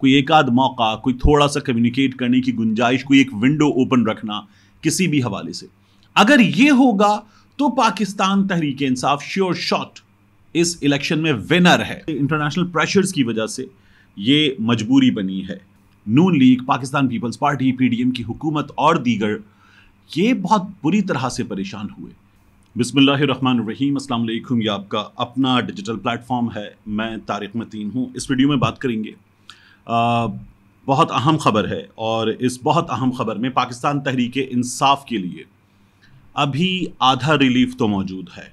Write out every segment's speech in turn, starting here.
कोई एक आध मौका कोई थोड़ा सा कम्युनिकेट करने की गुंजाइश कोई एक विंडो ओपन रखना किसी भी हवाले से अगर ये होगा तो पाकिस्तान तहरीक इंसाफ श्योर शॉट इस इलेक्शन में विनर है इंटरनेशनल प्रेशर्स की वजह से ये मजबूरी बनी है Noon League Pakistan Peoples Party PDM की हुकूमत और दीगर ये बहुत बुरी तरह से परेशान हुए बिसमीम असल ये आपका अपना डिजिटल प्लेटफॉर्म है मैं तारिक मतीन हूँ इस वीडियो में बात करेंगे बहुत अहम ख़बर है और इस बहुत अहम ख़बर में पाकिस्तान तहरीक इंसाफ के लिए अभी आधा रिलीफ तो मौजूद है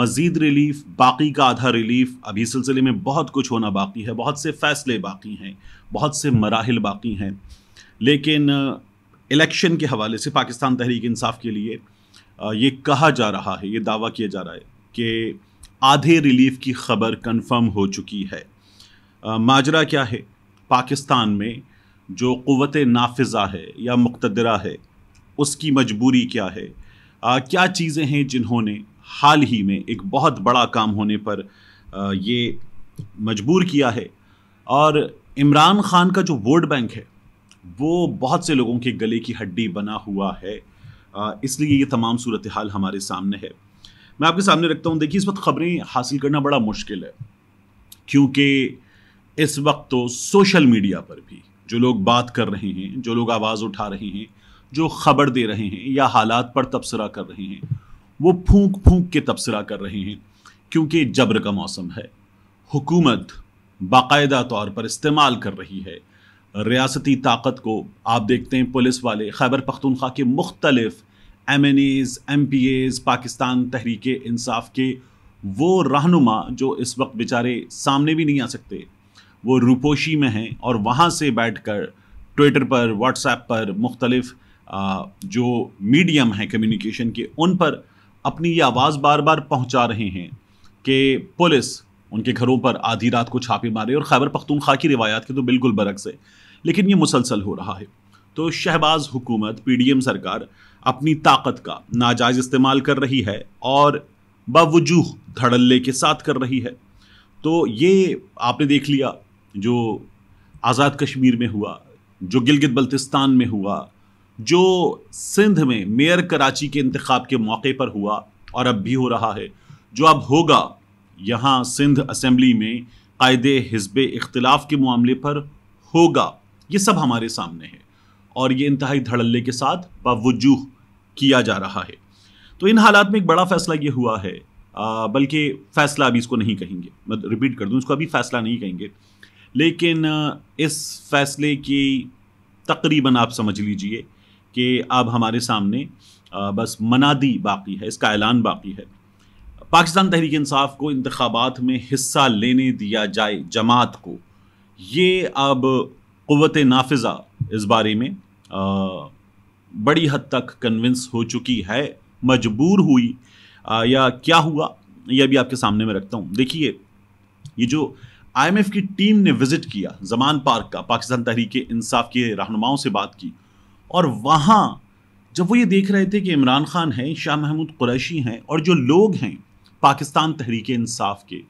मज़ीद रिलीफ बाकी का आधा रिलीफ अभी सिलसिले में बहुत कुछ होना बाकी है बहुत से फ़ैसले बाकी हैं बहुत से मराहल बाकी हैं लेकिन इलेक्शन के हवाले से पाकिस्तान तहरीक इंसाफ के लिए ये कहा जा रहा है ये दावा किया जा रहा है कि आधे रिलीफ की खबर कंफर्म हो चुकी है माजरा क्या है पाकिस्तान में जो क़वत नाफिज़ा है या मुख्तरा है उसकी मजबूरी क्या है आ, क्या चीज़ें हैं जिन्होंने हाल ही में एक बहुत बड़ा काम होने पर आ, ये मजबूर किया है और इमरान ख़ान का जो वोट बैंक है वो बहुत से लोगों के गले की हड्डी बना हुआ है इसलिए ये तमाम सूरत हाल हमारे सामने है मैं आपके सामने रखता हूँ देखिए इस वक्त ख़बरें हासिल करना बड़ा मुश्किल है क्योंकि इस वक्त तो सोशल मीडिया पर भी जो लोग बात कर रहे हैं जो लोग आवाज़ उठा रहे हैं जो खबर दे रहे हैं या हालात पर तबसरा कर रहे हैं वो फूंक फूंक के तबसरा कर रहे हैं क्योंकि जबर का मौसम है हुकूमत बाकायदा तौर पर इस्तेमाल कर रही है रियासती ताकत को आप देखते हैं पुलिस वाले खैबर पख्तनख्वा के मुख्तलफ M N A's M P A's Pakistan Tehreek Insaf के वो रहनुमा जो इस वक्त बेचारे सामने भी नहीं आ सकते वो रूपोशी में हैं और वहाँ से बैठ कर ट्विटर पर व्हाट्सएप पर मुख्तलिफ जो मीडियम हैं कम्युनिकेशन के उन पर अपनी ये आवाज़ बार बार पहुँचा रहे हैं कि पुलिस उनके घरों पर आधी रात को छापे मारे और खैबर पख्तूनख्वा की रिवायात के तो बिल्कुल बरक्स है लेकिन ये मुसलसल हो रहा है तो शहबाज हुकूमत पीडीएम सरकार अपनी ताकत का नाजायज़ इस्तेमाल कर रही है और बावजूह धड़ल्ले के साथ कर रही है तो ये आपने देख लिया जो आज़ाद कश्मीर में हुआ जो गिलगित बल्तिस्तान में हुआ जो सिंध में मेयर कराची के इंतखब के मौके पर हुआ और अब भी हो रहा है जो अब होगा यहाँ सिंध असम्बली में कायद हिजब इख्तलाफ के मामले पर होगा ये सब हमारे सामने है और ये इंतहाई धड़ल्ले के साथ बावजूह किया जा रहा है तो इन हालात में एक बड़ा फैसला ये हुआ है बल्कि फ़ैसला अभी इसको नहीं कहेंगे मैं रिपीट कर दूँ इसको अभी फ़ैसला नहीं कहेंगे लेकिन इस फैसले की तकरीबन आप समझ लीजिए कि अब हमारे सामने बस मनादी बाकी है इसका ऐलान बाकी है पाकिस्तान तहरीक इंसाफ को इंतबात में हिस्सा लेने दिया जाए जमात को ये अब क़वत नाफिजा इस बारे में आ, बड़ी हद तक कन्विंस हो चुकी है मजबूर हुई आ, या क्या हुआ ये भी आपके सामने में रखता हूँ देखिए ये जो आईएमएफ की टीम ने विजिट किया जमान पार्क का पाकिस्तान तहरीक इंसाफ के रहनुमाओं से बात की और वहाँ जब वो ये देख रहे थे कि इमरान खान हैं शाह महमूद कुरैशी हैं और जो लोग हैं पाकिस्तान तहरीक इंसाफ के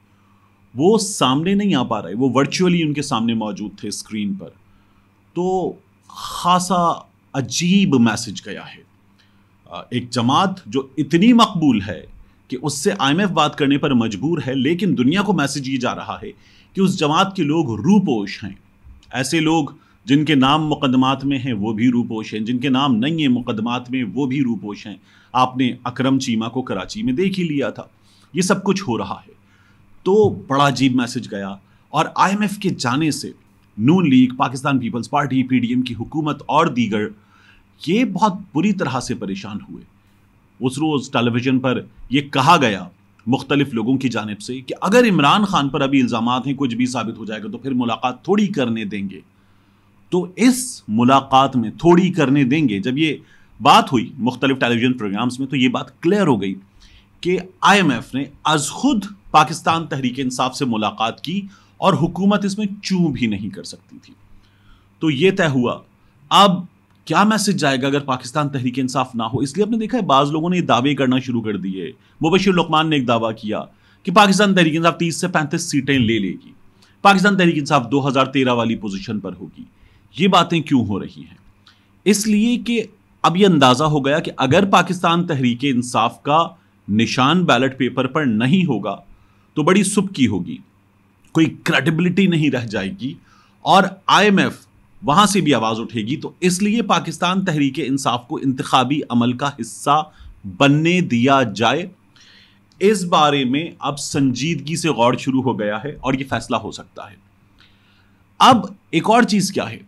वो सामने नहीं आ पा रहे वो वर्चुअली उनके सामने मौजूद थे स्क्रीन पर तो खासा अजीब मैसेज गया है एक जमात जो इतनी मकबूल है कि उससे आईएमएफ बात करने पर मजबूर है लेकिन दुनिया को मैसेज ये जा रहा है कि उस जमात के लोग रूपोश हैं ऐसे लोग जिनके नाम मुकदमात में हैं वो भी रूपोश हैं जिनके नाम नहीं है मुकदमात में वो भी रूपोश हैं आपने अक्रम चीमा को कराची में देख ही लिया था ये सब कुछ हो रहा है तो बड़ा अजीब मैसेज गया और आईएमएफ के जाने से Noon League Pakistan Peoples Party PDM की हुकूमत और दीगर ये बहुत बुरी तरह से परेशान हुए उस रोज़ टेलीविज़न पर यह कहा गया मुख्तलिफ लोगों की जानब से कि अगर इमरान खान पर अभी इल्ज़ाम हैं कुछ भी साबित हो जाएगा तो फिर मुलाकात थोड़ी करने देंगे तो इस मुलाकात में थोड़ी करने देंगे जब ये बात हुई मुख्तलिफ टेलीविज़न प्रोग्राम्स में तो ये बात क्लियर हो गई कि आई एम एफ़ ने आज खुद पाकिस्तान तहरीक इंसाफ से मुलाकात की और हुकूमत इसमें चूं भी नहीं कर सकती थी तो ये तय हुआ अब क्या मैसेज जाएगा अगर पाकिस्तान तहरीक इंसाफ ना हो इसलिए आपने देखा है बाज़ लोगों ने ये दावे करना शुरू कर दिए मुबशर लकमान ने एक दावा किया कि पाकिस्तान तहरीक इंसाफ तीस से पैंतीस सीटें ले लेगी पाकिस्तान तहरीक इंसाफ तेरह वाली पोजिशन पर होगी ये बातें क्यों हो रही हैं इसलिए कि अब यह अंदाज़ा हो गया कि अगर पाकिस्तान तहरीक इंसाफ का निशान बैलेट पेपर पर नहीं होगा तो बड़ी सुबकी होगी कोई क्रेडिबिलिटी नहीं रह जाएगी और आईएमएफ वहां से भी आवाज़ उठेगी तो इसलिए पाकिस्तान तहरीक इंसाफ को इंतबी अमल का हिस्सा बनने दिया जाए इस बारे में अब संजीदगी से गौर शुरू हो गया है और यह फैसला हो सकता है अब एक और चीज़ क्या है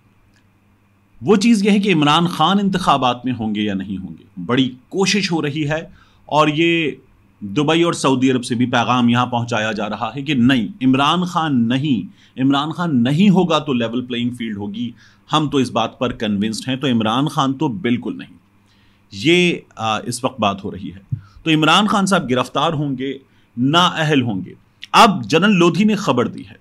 वो चीज़ यह है कि इमरान खान इंतबात में होंगे या नहीं होंगे बड़ी कोशिश हो रही है और ये दुबई और सऊदी अरब से भी पैगाम यहाँ पहुँचाया जा रहा है कि नहीं इमरान खान नहीं इमरान खान नहीं होगा तो लेवल प्लेइंग फील्ड होगी हम तो इस बात पर कन्विंस्ड हैं तो इमरान खान तो बिल्कुल नहीं ये आ, इस वक्त बात हो रही है तो इमरान खान साहब गिरफ्तार होंगे ना अहल होंगे अब जनरल लोधी ने खबर दी है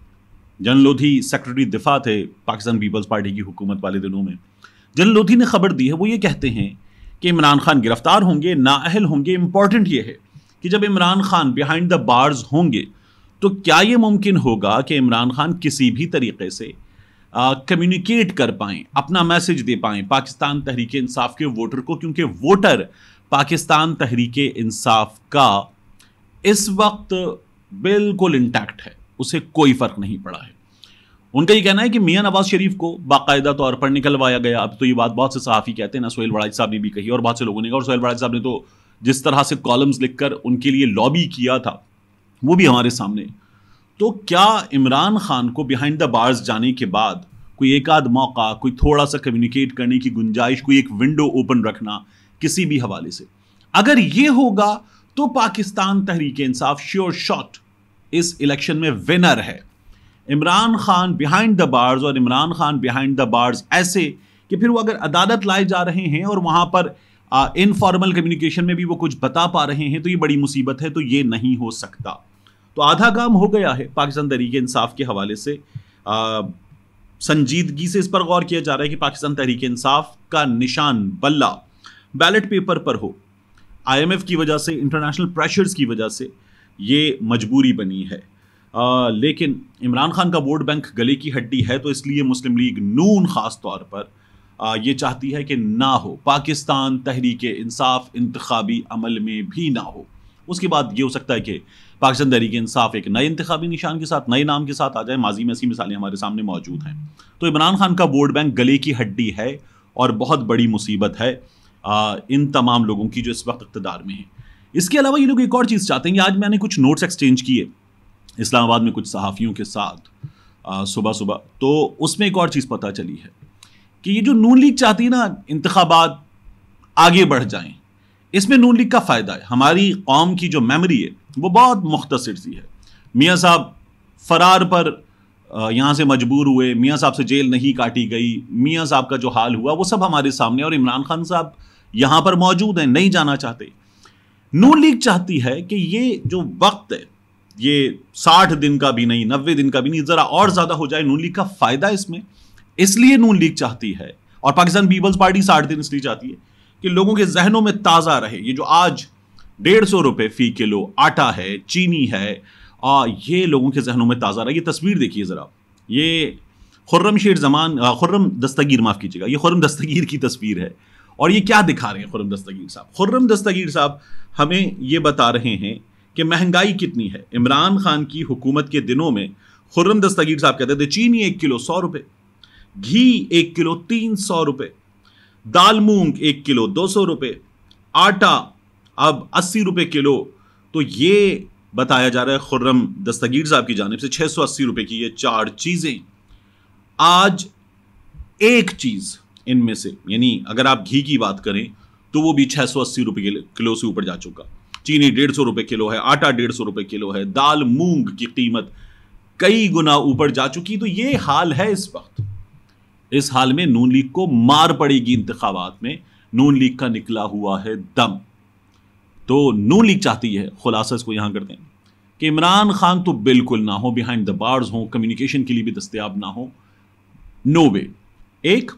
जनरल लोधी सेक्रेटरी दिफा थे पाकिस्तान पीपल्स पार्टी की हुकूमत वाले दिनों में जनरल लोधी ने खबर दी है वो ये कहते हैं कि इमरान खान गिरफ्तार होंगे ना अहल होंगे इंपॉर्टेंट ये है कि जब Imran Khan behind the bars होंगे तो क्या ये मुमकिन होगा कि इमरान खान किसी भी तरीके से कम्युनिकेट कर पाए अपना मैसेज दे पाएं पाकिस्तान तहरीक इंसाफ के वोटर को क्योंकि वोटर पाकिस्तान तहरीक इंसाफ का इस वक्त बिल्कुल इंटैक्ट है उसे कोई फ़र्क नहीं पड़ा है उनका ये कहना है कि मियाँ नवाज शरीफ को बाकायदा तौर पर निकलवाया गया अब तो ये बात बहुत से सहाफ़ी कहते हैं ना सोहेल बड़ाज साहब ने भी कही और बहुत से लोगों ने कहा और सोहेल बड़ाज साहब ने तो जिस तरह से कॉलम्स लिखकर उनके लिए लॉबी किया था वो भी हमारे सामने तो क्या इमरान खान को बिहाइंड द बार्स जाने के बाद कोई एक आध मौका कोई थोड़ा सा कम्युनिकेट करने की गुंजाइश कोई एक विंडो ओपन रखना किसी भी हवाले से अगर ये होगा तो पाकिस्तान तहरीक इंसाफ श्योर शॉट इस इलेक्शन में विनर है Imran Khan behind the bars और Imran Khan behind the bars ऐसे कि फिर वो अगर अदालत लाए जा रहे हैं और वहाँ पर इनफॉर्मल कम्युनिकेशन में भी वो कुछ बता पा रहे हैं तो ये बड़ी मुसीबत है तो ये नहीं हो सकता तो आधा काम हो गया है पाकिस्तान तहरीक इंसाफ के हवाले से आ, संजीदगी से इस पर गौर किया जा रहा है कि पाकिस्तान तहरीक इंसाफ का निशान बल्ला बैलेट पेपर पर हो आईएमएफ की वजह से इंटरनेशनल प्रेशर्स की वजह से ये मजबूरी बनी है आ, लेकिन इमरान खान का वोट बैंक गले की हड्डी है तो इसलिए मुस्लिम लीग नून ख़ास तौर पर ये चाहती है कि ना हो पाकिस्तान तहरीक इंसाफ इंतबी अमल में भी ना हो उसके बाद ये हो सकता है कि पाकिस्तान तहरीक इंसाफ एक नए इंतबी निशान के साथ नए नाम के साथ आ जाए माजी में ऐसी मिसालें हमारे सामने मौजूद हैं तो इमरान खान का वोट बैंक गले की हड्डी है और बहुत बड़ी मुसीबत है आ, इन तमाम लोगों की जो इस वक्त इकतदार में है इसके अलावा ये लोग एक और चीज़ चाहते हैं कि आज मैंने कुछ नोट्स एक्सचेंज किए इस्लामाबाद में कुछ सहाफ़ियों के साथ सुबह सुबह तो उसमें एक और चीज़ पता चली है कि ये जो नून लीग चाहती है ना इंतबात आगे बढ़ जाएं इसमें नून लीग का फ़ायदा है हमारी कौम की जो मेमोरी है वो बहुत मुख्तर सी है मियाँ साहब फरार पर यहाँ से मजबूर हुए मियाँ साहब से जेल नहीं काटी गई मियाँ साहब का जो हाल हुआ वो सब हमारे सामने और इमरान खान साहब यहाँ पर मौजूद हैं नहीं जाना चाहते नून लीग चाहती है कि ये जो वक्त है ये साठ दिन का भी नहीं नब्बे दिन का भी नहीं ज़रा और ज़्यादा हो जाए नून लीग का फ़ायदा इसमें इसलिए नून लीग चाहती है और पाकिस्तान पीपल्स पार्टी साठ दिन इसलिए चाहती है कि लोगों के जहनों में ताज़ा रहे ये जो आज डेढ़ सौ रुपए फ़ी किलो आटा है चीनी है आ, ये लोगों के जहनों में ताज़ा रहा ये तस्वीर देखिए ज़रा ये खुर्रम शेर जमान खुर्रम दस्तगीर माफ़ कीजिएगा ये खुर्रम दस्तगीर की तस्वीर है और ये क्या दिखा रहे हैं खुर्रम दस्तगीर साहब खुर्रम दस्तगीर साहब हमें ये बता रहे हैं कि महंगाई कितनी है इमरान खान की हुकूमत के दिनों में खुर्रम दस्तगीर साहब कहते थे चीनी एक किलो सौ रुपये घी एक किलो तीन सौ रुपये दाल मूंग एक किलो दो सौ रुपये आटा अब अस्सी रुपये किलो तो ये बताया जा रहा है खुर्रम दस्तगीर साहब की जानब से छः सौ अस्सी रुपये की ये चार चीज़ें आज एक चीज़ इनमें से यानी अगर आप घी की बात करें तो वो भी छः सौ अस्सी रुपये किलो से ऊपर जा चुका चीनी डेढ़ सौ रुपये किलो है आटा डेढ़ सौ रुपये किलो है दाल मूंग की कीमत कई गुना ऊपर जा चुकी तो ये हाल है इस वक्त इस हाल में नून लीग को मार पड़ेगी इंतबात में नून लीग का निकला हुआ है दम तो नून लीग चाहती है खुलासा इसको यहां करते हैं कि इमरान खान तो बिल्कुल ना हो बिहाइंड द बार्स हो कम्युनिकेशन के लिए भी दस्तियाब ना हो नो वे एक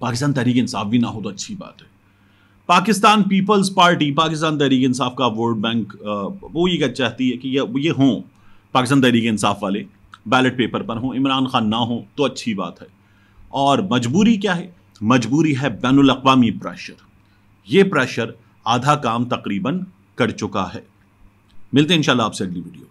पाकिस्तान तहरीक इंसाफ भी ना हो तो अच्छी बात है पाकिस्तान पीपल्स पार्टी पाकिस्तान तहरीक इंसाफ का वोट बैंक वो ये चाहती है कि ये ये हों पाकिस्तान तहरीक इंसाफ वाले बैलेट पेपर पर हों इमरान खान ना हो तो अच्छी बात है और मजबूरी क्या है मजबूरी है बैन अवी प्रेशर ये प्रेशर आधा काम तकरीबन कर चुका है मिलते हैं इंशाल्लाह आपसे अगली वीडियो